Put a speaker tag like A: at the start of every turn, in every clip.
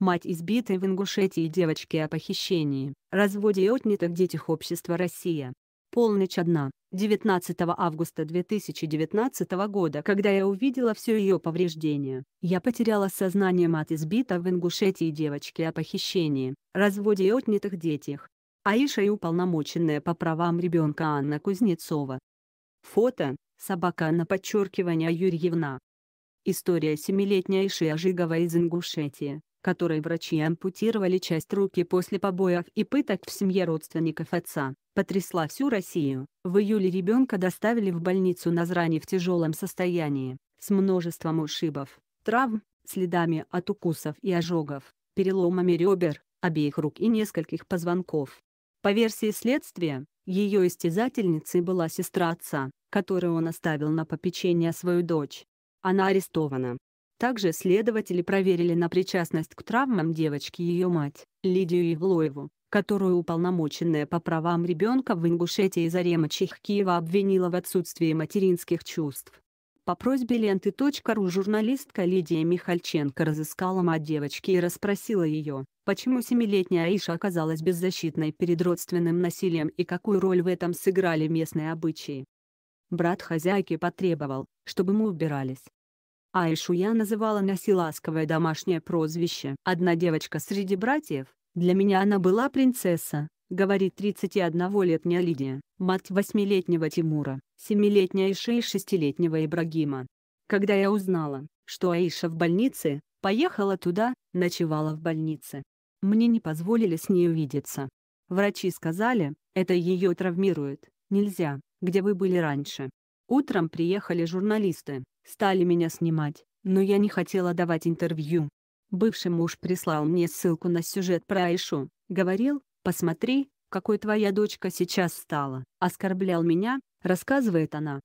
A: мать избитой в Ингушетии девочки о похищении, разводе и отнятых детях общества «Россия». Полночь одна, 19 августа 2019 года Когда я увидела все ее повреждения, я потеряла сознание Мать избита в Ингушетии девочки о похищении, разводе и отнятых детях. Аиша и уполномоченная по правам ребенка Анна Кузнецова. Фото, собака на подчеркивание Юрьевна. История семилетней Аиши Ажигова из Ингушетии которой врачи ампутировали часть руки после побоев и пыток в семье родственников отца, потрясла всю Россию. В июле ребенка доставили в больницу на Зране в тяжелом состоянии, с множеством ушибов, травм, следами от укусов и ожогов, переломами ребер, обеих рук и нескольких позвонков. По версии следствия, ее истязательницей была сестра отца, которую он оставил на попечение свою дочь. Она арестована, также следователи проверили на причастность к травмам девочки ее мать, Лидию Евлоеву, которую уполномоченная по правам ребенка в Ингушетии Зарема Чехкиева обвинила в отсутствии материнских чувств. По просьбе ленты.ру журналистка Лидия Михальченко разыскала мать девочки и расспросила ее, почему семилетняя Аиша оказалась беззащитной перед родственным насилием и какую роль в этом сыграли местные обычаи. Брат хозяйки потребовал, чтобы мы убирались, Аишу я называла наси ласковое домашнее прозвище. Одна девочка среди братьев, для меня она была принцесса, говорит 31-летняя Лидия, мать восьмилетнего Тимура, семилетняя Иша и шестилетнего Ибрагима. Когда я узнала, что Аиша в больнице, поехала туда, ночевала в больнице. Мне не позволили с ней увидеться. Врачи сказали, это ее травмирует, нельзя, где вы были раньше. Утром приехали журналисты, стали меня снимать, но я не хотела давать интервью. Бывший муж прислал мне ссылку на сюжет про Айшу, говорил, посмотри, какой твоя дочка сейчас стала. Оскорблял меня, рассказывает она.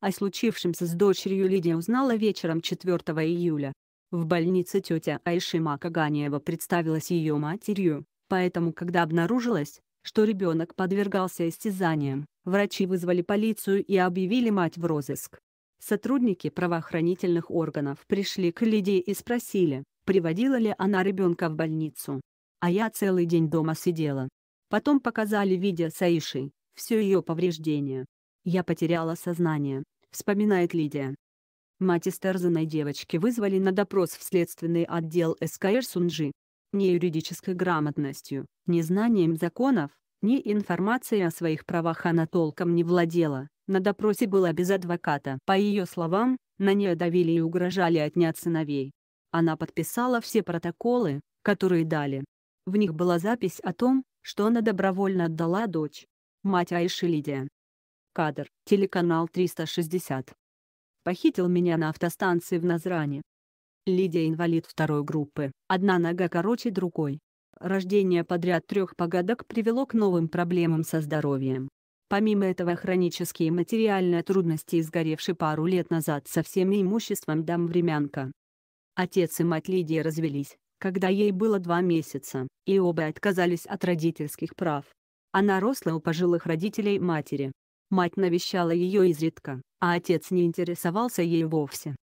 A: О случившемся с дочерью Лидия узнала вечером 4 июля. В больнице тетя Айши Макаганиева представилась ее матерью, поэтому когда обнаружилось, что ребенок подвергался истязаниям, Врачи вызвали полицию и объявили мать в розыск. Сотрудники правоохранительных органов пришли к Лидии и спросили, приводила ли она ребенка в больницу. А я целый день дома сидела. Потом показали видео с Аишей, все ее повреждения. Я потеряла сознание, вспоминает Лидия. Мать истерзанной девочки вызвали на допрос в следственный отдел СКР Сунджи. Не юридической грамотностью, незнанием законов, ни информации о своих правах она толком не владела, на допросе была без адвоката. По ее словам, на нее давили и угрожали отнять сыновей. Она подписала все протоколы, которые дали. В них была запись о том, что она добровольно отдала дочь. Мать Айши Лидия. Кадр. Телеканал 360. Похитил меня на автостанции в Назране. Лидия инвалид второй группы, одна нога короче другой. Рождение подряд трех погодок привело к новым проблемам со здоровьем. Помимо этого хронические материальные трудности изгоревший пару лет назад со всем имуществом дам времянка. Отец и мать Лидии развелись, когда ей было два месяца, и оба отказались от родительских прав. Она росла у пожилых родителей матери. Мать навещала ее изредка, а отец не интересовался ей вовсе.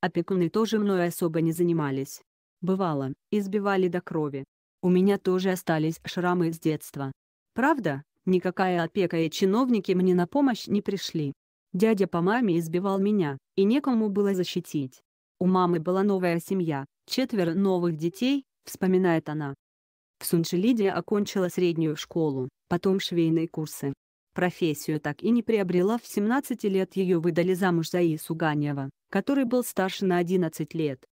A: Опекуны тоже мной особо не занимались. Бывало, избивали до крови, у меня тоже остались шрамы с детства. Правда, никакая опека и чиновники мне на помощь не пришли. Дядя по маме избивал меня, и некому было защитить. У мамы была новая семья, четверо новых детей, вспоминает она. В Сунчелиде окончила среднюю школу, потом швейные курсы. Профессию так и не приобрела в 17 лет ее выдали замуж за Ису Ганева, который был старше на 11 лет.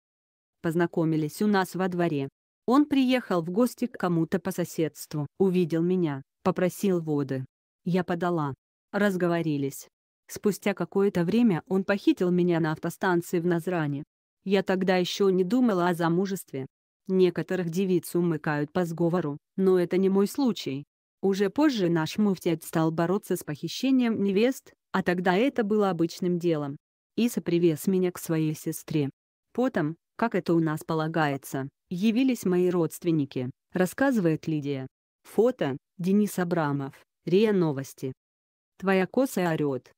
A: Познакомились у нас во дворе, он приехал в гости к кому-то по соседству. Увидел меня, попросил воды. Я подала. Разговорились. Спустя какое-то время он похитил меня на автостанции в Назране. Я тогда еще не думала о замужестве. Некоторых девиц умыкают по сговору, но это не мой случай. Уже позже наш муфтият стал бороться с похищением невест, а тогда это было обычным делом. Иса привез меня к своей сестре. Потом, как это у нас полагается, явились мои родственники, рассказывает Лидия. Фото, Денис Абрамов, РИА Новости. Твоя коса орет.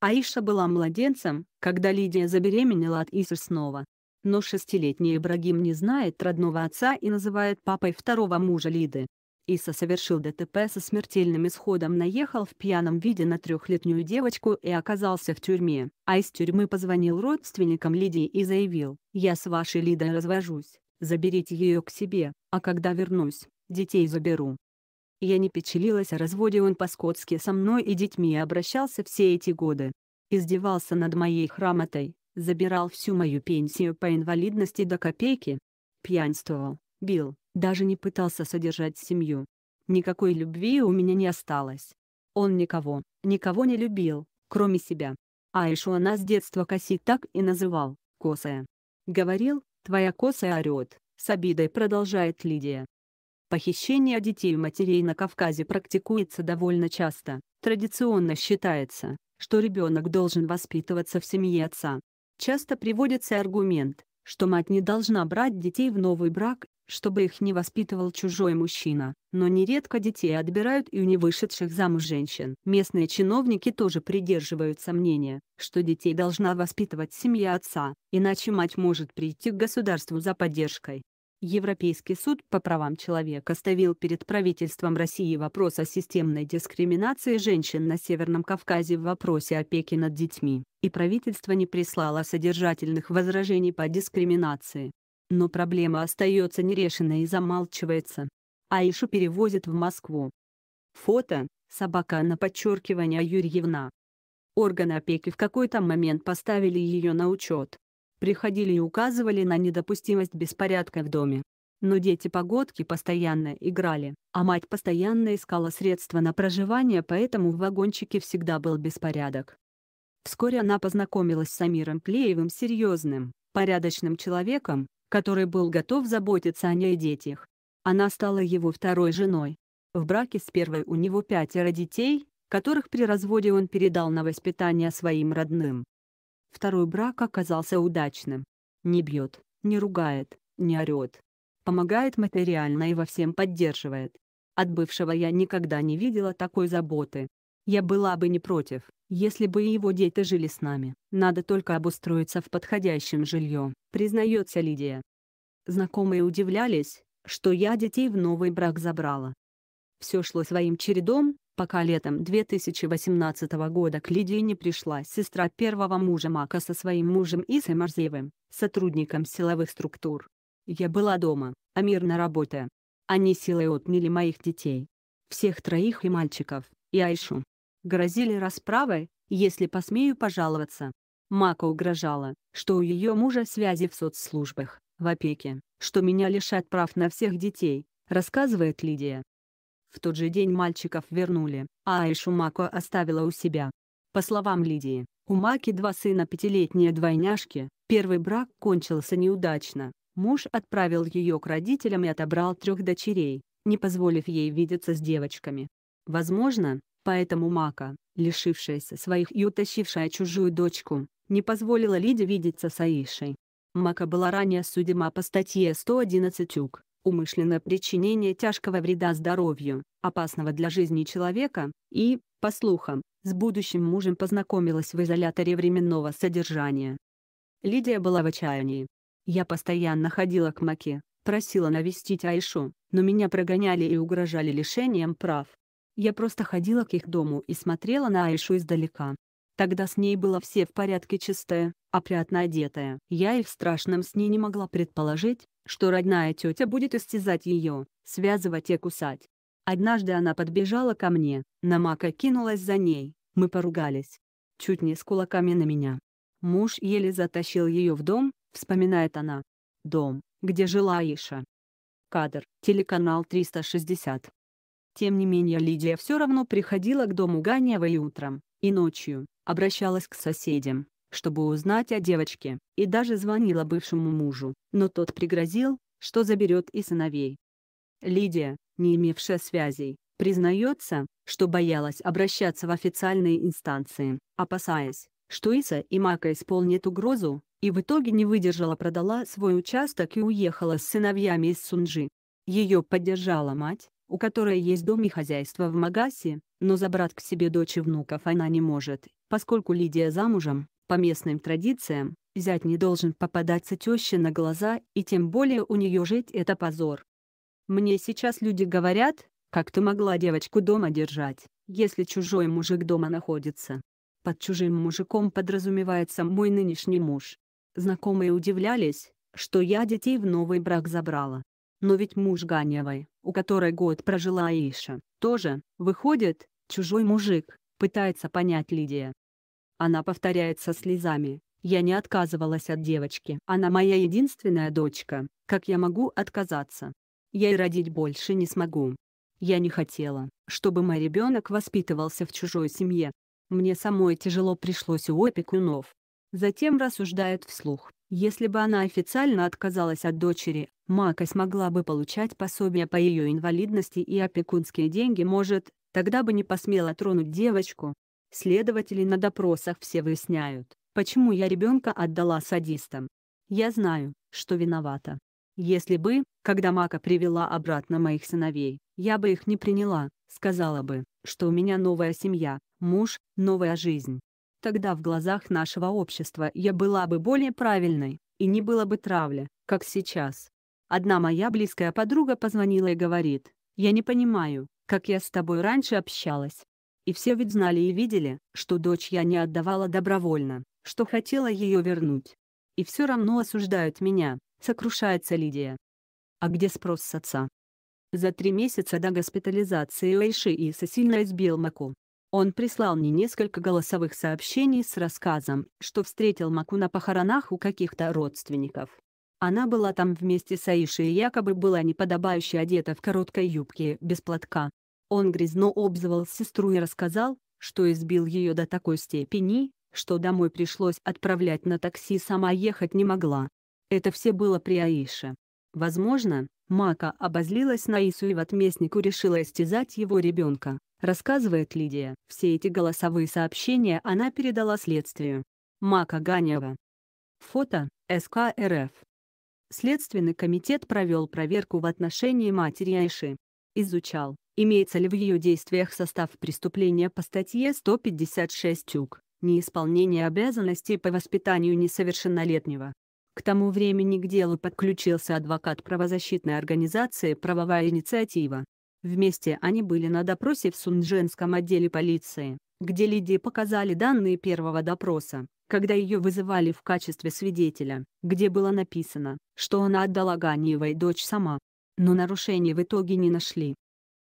A: Аиша была младенцем, когда Лидия забеременела от Иса снова. Но шестилетний Ибрагим не знает родного отца и называет папой второго мужа Лиды. Иса совершил ДТП со смертельным исходом, наехал в пьяном виде на трехлетнюю девочку и оказался в тюрьме, а из тюрьмы позвонил родственникам Лидии и заявил «Я с вашей Лидой развожусь, заберите ее к себе, а когда вернусь, детей заберу». Я не печалилась о разводе, он по-скотски со мной и детьми обращался все эти годы. Издевался над моей храмотой, забирал всю мою пенсию по инвалидности до копейки. Пьянствовал, бил, даже не пытался содержать семью. Никакой любви у меня не осталось. Он никого, никого не любил, кроме себя. Аишу она с детства коси так и называл, косая. Говорил, твоя косая орет, с обидой продолжает Лидия. Похищение детей матерей на Кавказе практикуется довольно часто. Традиционно считается, что ребенок должен воспитываться в семье отца. Часто приводится аргумент, что мать не должна брать детей в новый брак чтобы их не воспитывал чужой мужчина, но нередко детей отбирают и у невышедших замуж женщин. Местные чиновники тоже придерживаются мнения, что детей должна воспитывать семья отца, иначе мать может прийти к государству за поддержкой. Европейский суд по правам человека ставил перед правительством России вопрос о системной дискриминации женщин на Северном Кавказе в вопросе опеки над детьми, и правительство не прислало содержательных возражений по дискриминации. Но проблема остается нерешенной и замалчивается. Аишу перевозят в Москву. Фото, собака на подчеркивание Юрьевна. Органы опеки в какой-то момент поставили ее на учет. Приходили и указывали на недопустимость беспорядка в доме. Но дети погодки постоянно играли, а мать постоянно искала средства на проживание, поэтому в вагончике всегда был беспорядок. Вскоре она познакомилась с Амиром Клеевым серьезным, порядочным человеком, который был готов заботиться о ней и детях. Она стала его второй женой. В браке с первой у него пятеро детей, которых при разводе он передал на воспитание своим родным. Второй брак оказался удачным. Не бьет, не ругает, не орет. Помогает материально и во всем поддерживает. От бывшего я никогда не видела такой заботы. Я была бы не против, если бы и его дети жили с нами. Надо только обустроиться в подходящем жилье, признается Лидия. Знакомые удивлялись, что я детей в новый брак забрала. Все шло своим чередом, пока летом 2018 года к Лидии не пришла сестра первого мужа Мака со своим мужем Исой Марзеевым, сотрудником силовых структур. Я была дома, а мирно работая. Они силой отняли моих детей. Всех троих и мальчиков, и Айшу грозили расправой, если посмею пожаловаться. Мака угрожала, что у ее мужа связи в соцслужбах, в опеке, что меня лишат прав на всех детей, рассказывает Лидия. В тот же день мальчиков вернули, а Аишу Мако оставила у себя. По словам Лидии, у Маки два сына пятилетние двойняшки, первый брак кончился неудачно, муж отправил ее к родителям и отобрал трех дочерей, не позволив ей видеться с девочками. Возможно, Поэтому Мака, лишившаяся своих и утащившая чужую дочку, не позволила Лиде видеться с Аишей. Мака была ранее судима по статье 111 УК «Умышленное причинение тяжкого вреда здоровью, опасного для жизни человека» и, по слухам, с будущим мужем познакомилась в изоляторе временного содержания. Лидия была в отчаянии. Я постоянно ходила к Маке, просила навестить Аишу, но меня прогоняли и угрожали лишением прав. Я просто ходила к их дому и смотрела на Айшу издалека. Тогда с ней было все в порядке чистое, опрятно одетая. Я и в страшном сне не могла предположить, что родная тетя будет истязать ее, связывать и кусать. Однажды она подбежала ко мне, Намака кинулась за ней, мы поругались. Чуть не с кулаками на меня. Муж еле затащил ее в дом, вспоминает она. Дом, где жила Аиша. Кадр, телеканал 360. Тем не менее Лидия все равно приходила к дому и утром, и ночью, обращалась к соседям, чтобы узнать о девочке, и даже звонила бывшему мужу, но тот пригрозил, что заберет и сыновей. Лидия, не имевшая связей, признается, что боялась обращаться в официальные инстанции, опасаясь, что Иса и Мака исполнят угрозу, и в итоге не выдержала продала свой участок и уехала с сыновьями из Сунжи. Ее поддержала мать, у которой есть дом и хозяйство в Магасе, но забрать к себе дочь и внуков она не может, поскольку Лидия замужем, по местным традициям, зять не должен попадаться теще на глаза и тем более у нее жить это позор. Мне сейчас люди говорят, как ты могла девочку дома держать, если чужой мужик дома находится. Под чужим мужиком подразумевается мой нынешний муж. Знакомые удивлялись, что я детей в новый брак забрала. Но ведь муж Ганевой, у которой год прожила Аиша, тоже, выходит, чужой мужик, пытается понять Лидия. Она повторяет со слезами, я не отказывалась от девочки. Она моя единственная дочка. Как я могу отказаться? Я и родить больше не смогу. Я не хотела, чтобы мой ребенок воспитывался в чужой семье. Мне самой тяжело пришлось у опекунов. Затем рассуждает вслух. Если бы она официально отказалась от дочери, Мака смогла бы получать пособие по ее инвалидности и опекунские деньги может, тогда бы не посмела тронуть девочку. Следователи на допросах все выясняют, почему я ребенка отдала садистам. Я знаю, что виновата. Если бы, когда Мака привела обратно моих сыновей, я бы их не приняла, сказала бы, что у меня новая семья, муж, новая жизнь. Тогда в глазах нашего общества я была бы более правильной, и не было бы травля, как сейчас. Одна моя близкая подруга позвонила и говорит, «Я не понимаю, как я с тобой раньше общалась». И все ведь знали и видели, что дочь я не отдавала добровольно, что хотела ее вернуть. И все равно осуждают меня, сокрушается Лидия. А где спрос с отца? За три месяца до госпитализации Лейши Иса сильно избил Маку. Он прислал мне несколько голосовых сообщений с рассказом, что встретил Маку на похоронах у каких-то родственников. Она была там вместе с Аишей и якобы была неподобающе одета в короткой юбке без платка. Он грязно обзывал сестру и рассказал, что избил ее до такой степени, что домой пришлось отправлять на такси сама ехать не могла. Это все было при Аише. Возможно, Мака обозлилась на Ису и в отместнику решила истязать его ребенка, рассказывает Лидия. Все эти голосовые сообщения она передала следствию. Мака Ганева. Фото, СКРФ. Следственный комитет провел проверку в отношении матери Айши. Изучал, имеется ли в ее действиях состав преступления по статье 156 УК, неисполнение обязанностей по воспитанию несовершеннолетнего. К тому времени к делу подключился адвокат правозащитной организации «Правовая инициатива». Вместе они были на допросе в Сунженском отделе полиции, где Лидии показали данные первого допроса, когда ее вызывали в качестве свидетеля, где было написано, что она отдала Ганиевой дочь сама. Но нарушений в итоге не нашли.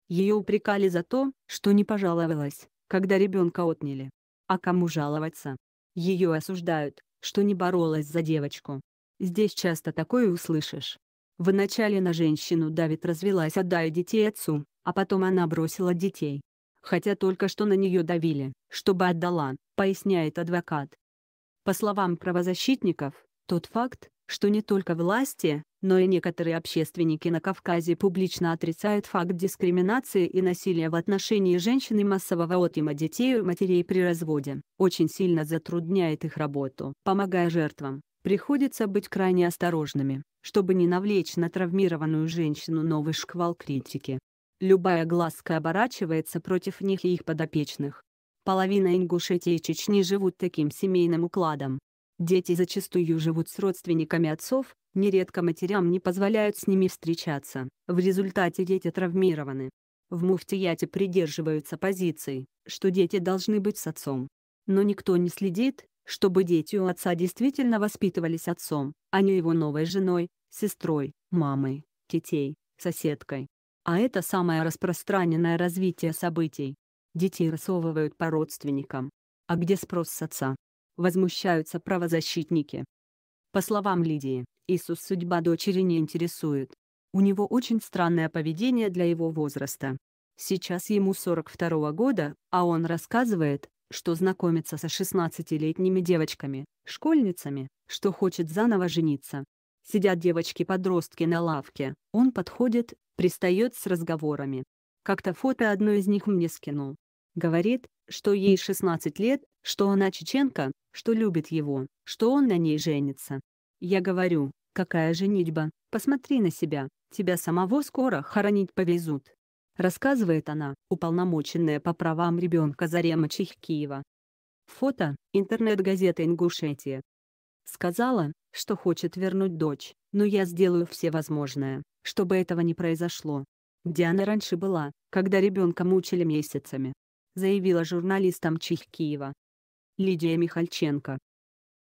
A: Ее упрекали за то, что не пожаловалась, когда ребенка отняли. А кому жаловаться? Ее осуждают, что не боролась за девочку. Здесь часто такое услышишь. Вначале на женщину давит развелась отдаю детей отцу, а потом она бросила детей. Хотя только что на нее давили, чтобы отдала, поясняет адвокат. По словам правозащитников, тот факт, что не только власти, но и некоторые общественники на Кавказе публично отрицают факт дискриминации и насилия в отношении женщин и массового отъема детей и матерей при разводе, очень сильно затрудняет их работу. Помогая жертвам, приходится быть крайне осторожными, чтобы не навлечь на травмированную женщину новый шквал критики. Любая глазка оборачивается против них и их подопечных. Половина Ингушетии и Чечни живут таким семейным укладом. Дети зачастую живут с родственниками отцов, нередко матерям не позволяют с ними встречаться, в результате дети травмированы. В муфтияте придерживаются позиции, что дети должны быть с отцом. Но никто не следит, чтобы дети у отца действительно воспитывались отцом, а не его новой женой, сестрой, мамой, тетей, соседкой. А это самое распространенное развитие событий детей рассовывают по родственникам. А где спрос с отца? Возмущаются правозащитники. По словам Лидии, Иисус судьба дочери не интересует. У него очень странное поведение для его возраста. Сейчас ему 42 -го года, а он рассказывает, что знакомится со 16-летними девочками, школьницами, что хочет заново жениться. Сидят девочки-подростки на лавке, он подходит, пристает с разговорами. Как-то фото одной из них мне скинул. Говорит, что ей 16 лет, что она чеченка, что любит его, что он на ней женится. Я говорю, какая женитьба, посмотри на себя, тебя самого скоро хоронить повезут. Рассказывает она, уполномоченная по правам ребенка Зарема Чихкиева. Фото, интернет-газета Ингушетия. Сказала, что хочет вернуть дочь, но я сделаю все возможное, чтобы этого не произошло. Где она раньше была, когда ребенка мучили месяцами, заявила журналистам Чехкиева. Лидия Михальченко.